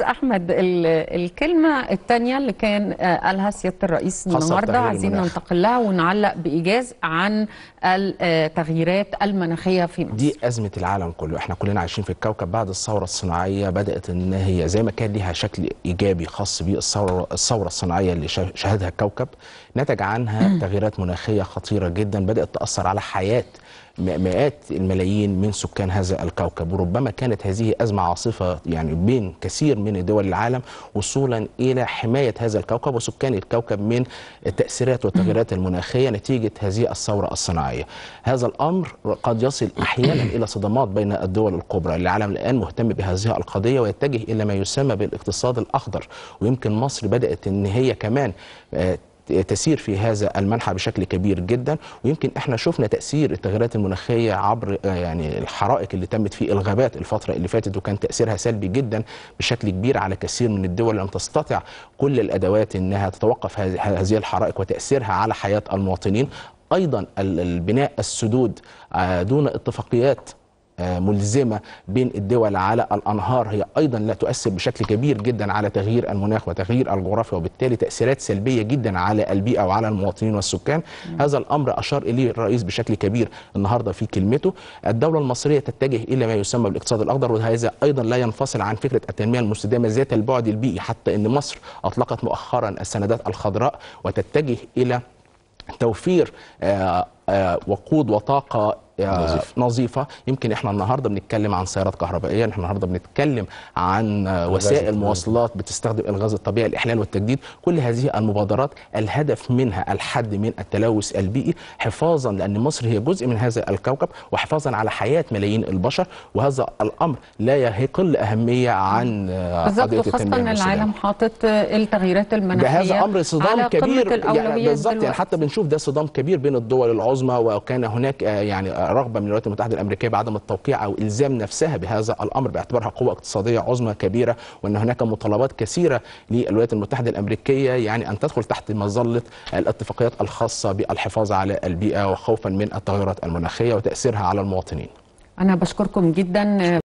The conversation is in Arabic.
احمد الكلمه الثانيه اللي كان آه، قالها سياده الرئيس النهارده عايزين ننتقل لها ونعلق بايجاز عن التغييرات آه، المناخيه في مصر دي ازمه العالم كله احنا كلنا عايشين في الكوكب بعد الثوره الصناعيه بدات ان هي زي ما كان ليها شكل ايجابي خاص بالثوره الثوره الصناعيه اللي شهدها الكوكب نتج عنها تغييرات مناخيه خطيره جدا بدات تاثر على حياه مئات الملايين من سكان هذا الكوكب وربما كانت هذه أزمة عاصفة يعني بين كثير من دول العالم وصولا إلى حماية هذا الكوكب وسكان الكوكب من التأثيرات والتغيرات المناخية نتيجة هذه الثورة الصناعية هذا الأمر قد يصل أحيانا إلى صدمات بين الدول الكبرى العالم الآن مهتم بهذه القضية ويتجه إلى ما يسمى بالاقتصاد الأخضر ويمكن مصر بدأت أن هي كمان آه، تسير في هذا المنحى بشكل كبير جدا ويمكن احنا شفنا تاثير التغيرات المناخيه عبر آه، يعني الحرائق اللي تمت في الغابات الفتره اللي فاتت وكان تاثيرها سلبي جدا بشكل كبير على كثير من الدول لم تستطع كل الادوات انها تتوقف هذه الحرائق وتاثيرها على حياه المواطنين ايضا البناء السدود آه، دون اتفاقيات آه، ملزمه بين الدول على الانهار هي ايضا لا تؤثر بشكل كبير جدا على تغيير المناخ وتغيير الجغرافيا وبالتالي تاثيرات سلبيه جدا على البيئه وعلى المواطنين والسكان هذا الامر اشار اليه الرئيس بشكل كبير النهارده في كلمته الدوله المصريه تتجه الى ما يسمى بالاقتصاد الاخضر وهذا ايضا لا ينفصل عن فكره التنميه المستدامه ذات البعد البيئي حتى ان مصر اطلقت مؤخرا السندات الخضراء وتتجه الى توفير آه، آه، وقود وطاقة آه، نظيفه يمكن احنا النهارده بنتكلم عن سيارات كهربائيه احنا النهارده بنتكلم عن آه، وسائل مواصلات بتستخدم الغاز الطبيعي الاحلال والتجديد كل هذه المبادرات الهدف منها الحد من التلوث البيئي حفاظا لان مصر هي جزء من هذا الكوكب وحفاظا على حياه ملايين البشر وهذا الامر لا يقل اهميه عن آه، قضيه التنميه ان العالم حاطط التغييرات المناخيه هذا امر صدام كبير يعني بالظبط يعني حتى بنشوف ده صدام كبير بين الدول العظمى وكان هناك يعني رغبه من الولايات المتحده الامريكيه بعدم التوقيع او الزام نفسها بهذا الامر باعتبارها قوه اقتصاديه عظمى كبيره وان هناك مطالبات كثيره للولايات المتحده الامريكيه يعني ان تدخل تحت مظله الاتفاقيات الخاصه بالحفاظ على البيئه وخوفا من التغيرات المناخيه وتاثيرها على المواطنين. انا بشكركم جدا